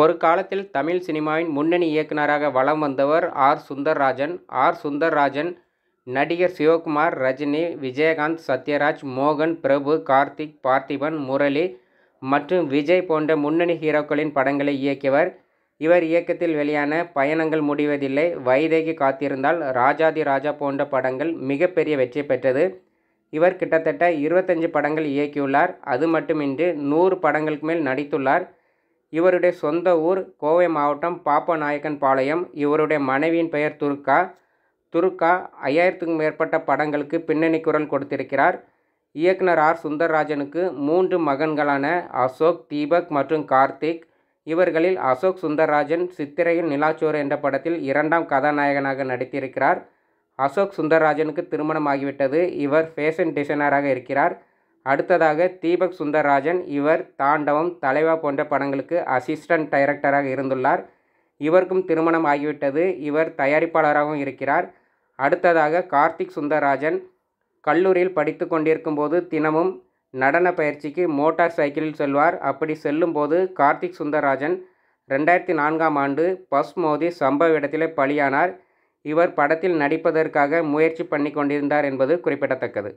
ஒரு காலத்தில் தமிழ் சினிமாவின் முன்னணி இயக்குநராக வலம் வந்தவர் ஆர் சுந்தர்ராஜன் ஆர் சுந்தர்ராஜன் நடிகர் சிவகுமார் ரஜினி விஜயகாந்த் சத்யராஜ் மோகன் பிரபு கார்த்திக் பார்த்திபன் முரளி மற்றும் விஜய் போன்ற முன்னணி ஹீரோக்களின் படங்களை இயக்கியவர் இவர் இயக்கத்தில் வெளியான பயணங்கள் முடிவதில்லை வைதேகி காத்திருந்தால் ராஜாதி ராஜா போன்ற படங்கள் மிகப்பெரிய வெற்றி பெற்றது இவர் கிட்டத்தட்ட இருபத்தஞ்சு படங்கள் இயக்கியுள்ளார் அது மட்டுமின்றி நூறு படங்களுக்கு மேல் நடித்துள்ளார் இவருடைய சொந்த ஊர் கோவை மாவட்டம் பாப்பநாயக்கன் பாளையம் இவருடைய மனைவியின் பெயர் துருக்கா துருக்கா ஐயாயிரத்துக்கும் மேற்பட்ட படங்களுக்கு பின்னணி குரல் கொடுத்திருக்கிறார் இயக்குனர் ஆர் சுந்தர்ராஜனுக்கு மூன்று மகன்களான அசோக் தீபக் மற்றும் கார்த்திக் இவர்களில் அசோக் சுந்தர்ராஜன் சித்திரையில் நிலாச்சோறு என்ற படத்தில் இரண்டாம் கதாநாயகனாக நடித்திருக்கிறார் அசோக் சுந்தர்ராஜனுக்கு திருமணமாகிவிட்டது இவர் ஃபேஷன் டிசைனராக இருக்கிறார் அடுத்ததாக தீபக் சுந்தர்ராஜன் இவர் தாண்டவம் தலைவா போன்ற படங்களுக்கு அசிஸ்டன்ட் டைரக்டராக இருந்துள்ளார் இவருக்கும் திருமணம் ஆகிவிட்டது இவர் தயாரிப்பாளராகவும் இருக்கிறார் அடுத்ததாக கார்த்திக் சுந்தர்ராஜன் கல்லூரியில் படித்து கொண்டிருக்கும் போது தினமும் நடன பயிற்சிக்கு மோட்டார் சைக்கிளில் செல்வார் அப்படி செல்லும்போது கார்த்திக் சுந்தர்ராஜன் ரெண்டாயிரத்தி நான்காம் ஆண்டு பஸ் மோதி சம்பவ இடத்திலே பலியானார் இவர் படத்தில் நடிப்பதற்காக முயற்சி பண்ணி கொண்டிருந்தார் என்பது குறிப்பிடத்தக்கது